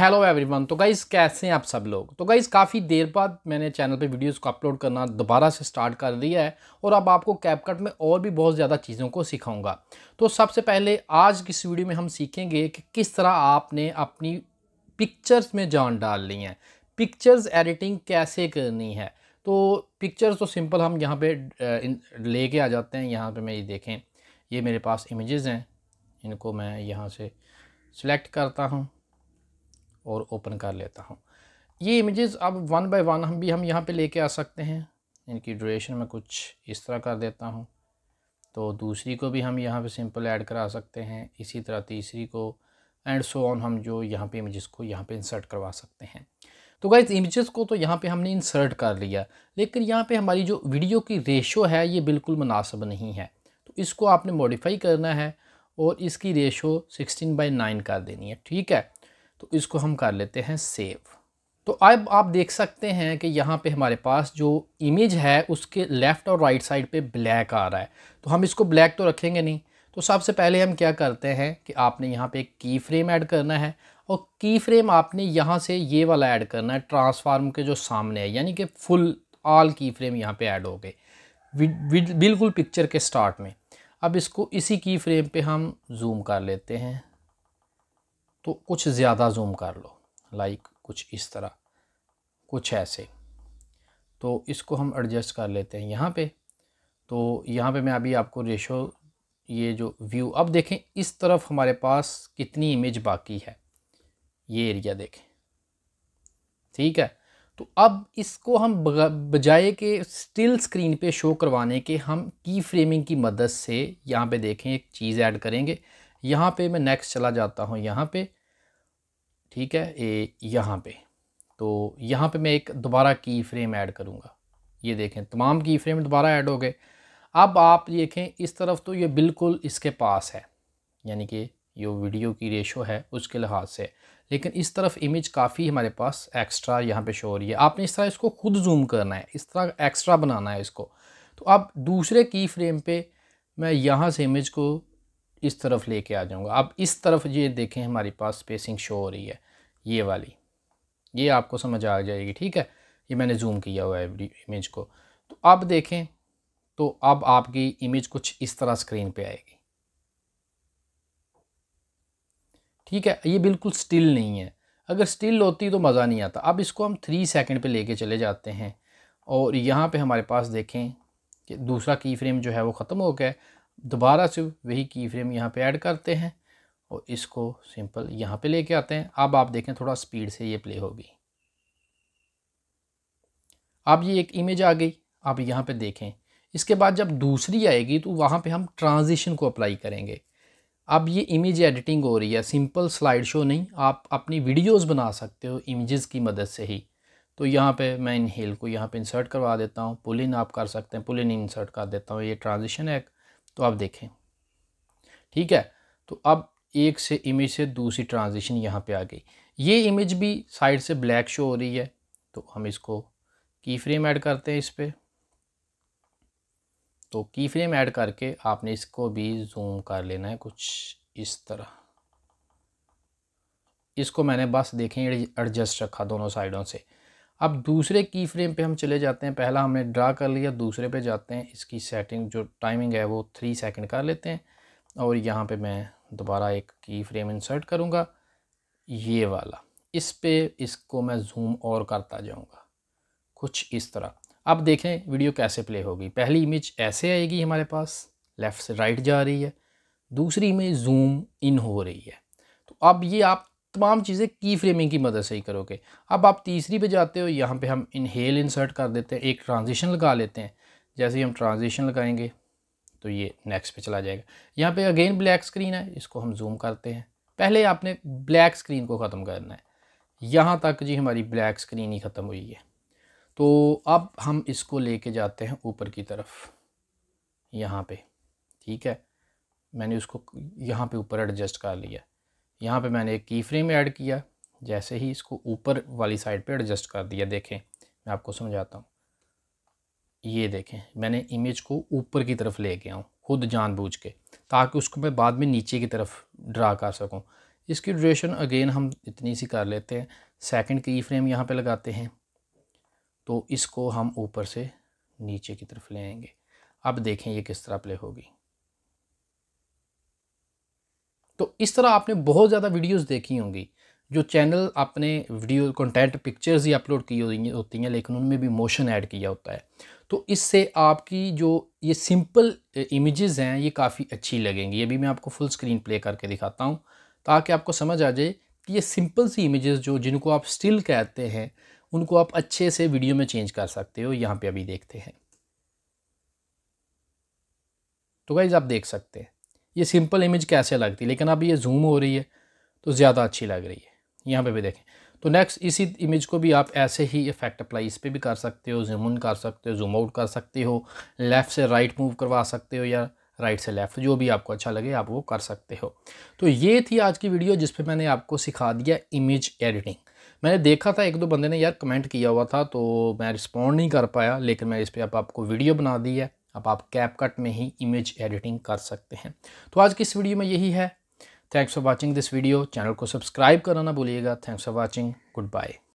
hello everyone तो guys कैसे हैं आप सब लोग तो गाइज़ काफ़ी देर बाद मैंने चैनल पे वीडियोस को अपलोड करना दोबारा से स्टार्ट कर दिया है और अब आपको कैपकट में और भी बहुत ज़्यादा चीज़ों को सिखाऊंगा तो सबसे पहले आज की इस वीडियो में हम सीखेंगे कि किस तरह आपने अपनी पिक्चर्स में जान डालनी है पिक्चर्स एडिटिंग कैसे करनी है तो पिक्चर्स तो सिंपल हम यहाँ पर के आ जाते हैं यहाँ पर मैं ये देखें ये मेरे पास इमेज़ हैं इनको मैं यहाँ से सिलेक्ट करता हूँ और ओपन कर लेता हूँ ये इमेजेस अब वन बाय वन हम भी हम यहाँ पे लेके आ सकते हैं इनकी ड्यूरेशन में कुछ इस तरह कर देता हूँ तो दूसरी को भी हम यहाँ पे सिंपल ऐड करा सकते हैं इसी तरह तीसरी को एंड सो ऑन हम जो यहाँ पे इमेजेस को यहाँ पे इंसर्ट करवा सकते हैं तो गाइज इमेजेस को तो यहाँ पे हमने इंसर्ट कर लिया लेकिन यहाँ पर हमारी जो वीडियो की रेशो है ये बिल्कुल मुनासब नहीं है तो इसको आपने मॉडिफाई करना है और इसकी रेशो सिक्सटीन बाई नाइन कर देनी है ठीक है तो इसको हम कर लेते हैं सेव तो अब आप देख सकते हैं कि यहाँ पे हमारे पास जो इमेज है उसके लेफ़्ट और राइट साइड पे ब्लैक आ रहा है तो हम इसको ब्लैक तो रखेंगे नहीं तो सबसे पहले हम क्या करते हैं कि आपने यहाँ पे एक की फ्रेम ऐड करना है और की फ्रेम आपने यहाँ से ये वाला ऐड करना है ट्रांसफार्म के जो सामने है यानी कि फुल ऑल की फ्रेम यहाँ पर ऐड हो गए बिल्कुल पिक्चर के स्टार्ट में अब इसको इसी की फ्रेम पर हम जूम कर लेते हैं तो कुछ ज़्यादा जूम कर लो लाइक कुछ इस तरह कुछ ऐसे तो इसको हम एडजस्ट कर लेते हैं यहाँ पे तो यहाँ पे मैं अभी आपको रेशो ये जो व्यू अब देखें इस तरफ हमारे पास कितनी इमेज बाकी है ये एरिया देखें ठीक है तो अब इसको हम बजाय के स्टिल स्क्रीन पे शो करवाने के हम की फ्रेमिंग की मदद से यहाँ पे देखें एक चीज़ ऐड करेंगे यहाँ पे मैं नेक्स्ट चला जाता हूँ यहाँ पे ठीक है ये यहाँ पे तो यहाँ पे मैं एक दोबारा की फ्रेम ऐड करूँगा ये देखें तमाम की फ्रेम दोबारा ऐड हो गए अब आप देखें इस तरफ तो ये बिल्कुल इसके पास है यानी कि जो वीडियो की रेशो है उसके लिहाज से लेकिन इस तरफ इमेज काफ़ी हमारे पास एक्स्ट्रा यहाँ पे शो हो रही है आपने इस तरह इसको खुद जूम करना है इस तरह एक्स्ट्रा बनाना है इसको तो अब दूसरे की फ्रेम पे मैं यहाँ से इमेज को इस तरफ लेके आ जाऊँगा अब इस तरफ ये देखें हमारे पास स्पेसिंग शो हो रही है ये वाली ये आपको समझ आ जाएगी ठीक है ये मैंने जूम किया हुआ है इमेज को तो अब देखें तो अब आपकी इमेज कुछ इस तरह स्क्रीन पे आएगी ठीक है ये बिल्कुल स्टिल नहीं है अगर स्टिल होती तो मज़ा नहीं आता अब इसको हम थ्री सेकंड पे लेके चले जाते हैं और यहाँ पे हमारे पास देखें कि दूसरा की फ्रेम जो है वो ख़त्म हो गया दोबारा से वही की फ्रेम यहाँ पे ऐड करते हैं और इसको सिंपल यहाँ पे लेके आते हैं अब आप देखें थोड़ा स्पीड से ये प्ले होगी अब ये एक इमेज आ गई आप यहाँ पे देखें इसके बाद जब दूसरी आएगी तो वहाँ पे हम ट्रांजिशन को अप्लाई करेंगे अब ये इमेज एडिटिंग हो रही है सिंपल स्लाइड शो नहीं आप अपनी वीडियोज बना सकते हो इमेज की मदद से ही तो यहाँ पे मैं इन को यहाँ पे इंसर्ट करवा देता हूँ पुल इन आप कर सकते हैं पुल इन इंसर्ट कर देता हूँ ये ट्रांजिशन है तो आप देखें ठीक है तो अब एक से इमेज से दूसरी ट्रांजिशन यहाँ पे आ गई ये इमेज भी साइड से ब्लैक शो हो रही है तो हम इसको की फ्रेम ऐड करते हैं इस पर तो की फ्रेम ऐड करके आपने इसको भी जूम कर लेना है कुछ इस तरह इसको मैंने बस देखें एडजस्ट रखा दोनों साइडों से अब दूसरे की फ्रेम पे हम चले जाते हैं पहला हमने ड्रा कर लिया दूसरे पे जाते हैं इसकी सेटिंग जो टाइमिंग है वो थ्री सेकंड कर लेते हैं और यहाँ पे मैं दोबारा एक की फ्रेम इंसर्ट करूँगा ये वाला इस पर इसको मैं जूम और करता जाऊँगा कुछ इस तरह अब देखें वीडियो कैसे प्ले होगी पहली इमेज ऐसे आएगी हमारे पास लेफ़्ट से राइट जा रही है दूसरी इमेज जूम इन हो रही है तो अब ये आप तमाम चीज़ें की फ्रेमिंग की मदद से ही करोगे अब आप तीसरी पे जाते हो यहाँ पे हम इनहेल इंसर्ट कर देते हैं एक ट्रांजिशन लगा लेते हैं जैसे ही हम ट्रांजिशन लगाएंगे तो ये नेक्स्ट पे चला जाएगा यहाँ पे अगेन ब्लैक स्क्रीन है इसको हम जूम करते हैं पहले आपने ब्लैक स्क्रीन को ख़त्म करना है यहाँ तक जी हमारी ब्लैक स्क्रीन ही ख़त्म हुई है तो अब हम इसको लेके जाते हैं ऊपर की तरफ यहाँ पर ठीक है मैंने उसको यहाँ पर ऊपर एडजस्ट कर लिया यहाँ पे मैंने एक की फ्रेम ऐड किया जैसे ही इसको ऊपर वाली साइड पे एडजस्ट कर दिया देखें मैं आपको समझाता हूँ ये देखें मैंने इमेज को ऊपर की तरफ ले गया हूँ खुद जानबूझ के ताकि उसको मैं बाद में नीचे की तरफ ड्रा कर सकूँ इसकी ड्यूरेशन अगेन हम इतनी सी कर लेते हैं सेकेंड की फ्रेम यहाँ पर लगाते हैं तो इसको हम ऊपर से नीचे की तरफ ले आएंगे अब देखें ये किस तरह प्ले होगी तो इस तरह आपने बहुत ज़्यादा वीडियोस देखी होंगी जो चैनल आपने वीडियो कंटेंट पिक्चर्स ही अपलोड की होती हैं लेकिन उनमें भी मोशन ऐड किया होता है तो इससे आपकी जो ये सिंपल इमेजेस हैं ये काफ़ी अच्छी लगेंगी अभी मैं आपको फुल स्क्रीन प्ले करके दिखाता हूँ ताकि आपको समझ आ जाए कि ये सिंपल सी इमेजेस जो जिनको आप स्टिल कहते हैं उनको आप अच्छे से वीडियो में चेंज कर सकते हो यहाँ पे अभी देखते हैं तो गाइज आप देख सकते हैं ये सिंपल इमेज कैसे लगती लेकिन अब ये जूम हो रही है तो ज़्यादा अच्छी लग रही है यहाँ पे भी देखें तो नेक्स्ट इसी इमेज को भी आप ऐसे ही इफेक्ट अप्लाई इस पर भी कर सकते हो जूम इन कर सकते हो जूम आउट कर सकते हो लेफ़्ट से राइट मूव करवा सकते हो या राइट से लेफ़्ट जो भी आपको अच्छा लगे आप वो कर सकते हो तो ये थी आज की वीडियो जिस मैंने आपको सिखा दिया इमेज एडिटिंग मैंने देखा था एक दो बंदे ने यार कमेंट किया हुआ था तो मैं रिस्पॉन्ड नहीं कर पाया लेकिन मैं इस पर आपको वीडियो बना दी है अब आप कैप कट में ही इमेज एडिटिंग कर सकते हैं तो आज की इस वीडियो में यही है thanks for watching this video channel को सब्सक्राइब करना ना भूलिएगा thanks for watching good bye